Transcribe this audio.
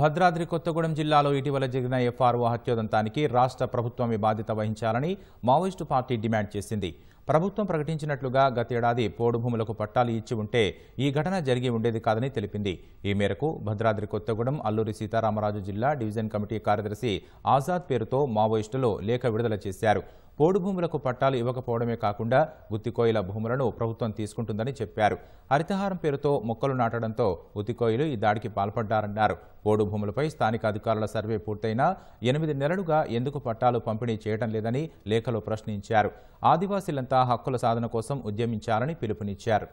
భద్రాద్రి కొత్తగూడెం జిల్లాలో ఇటీవల జరిగిన ఎఫ్ఆర్ఓ హత్యోదంతానికి రాష్ట్ర ప్రభుత్వమే బాధ్యత వహించాలని మావోయిస్టు పార్టీ డిమాండ్ చేసింది ప్రభుత్వం ప్రకటించినట్లుగా గతేడాది పోడు భూములకు పట్టాలు ఇచ్చి ఉంటే ఈ ఘటన జరిగి ఉండేది కాదని తెలిపింది ఈ మేరకు భద్రాద్రి కొత్తగూడెం అల్లూరి సీతారామరాజు జిల్లా డివిజన్ కమిటీ కార్యదర్శి ఆజాద్ పేరుతో మావోయిస్టులు లేఖ విడుదల చేశారు పోడు భూములకు పట్టాలు ఇవ్వకపోవడమే కాకుండా ఉత్తికోయిల భూములను ప్రభుత్వం తీసుకుంటుందని చెప్పారు హరితహారం పేరుతో మొక్కలు నాటడంతో ఉత్తికోయిలు ఈ దాడికి పాల్పడ్డారన్నారు పోడు భూములపై స్థానిక అధికారుల సర్వే పూర్తయినా ఎనిమిది నెలలుగా ఎందుకు పట్టాలు పంపిణీ చేయడం లేదని లేఖలో ప్రశ్నించారు ఆదివాసీలంతా హక్కుల సాధన కోసం ఉద్యమించాలని పిలుపునిచ్చారు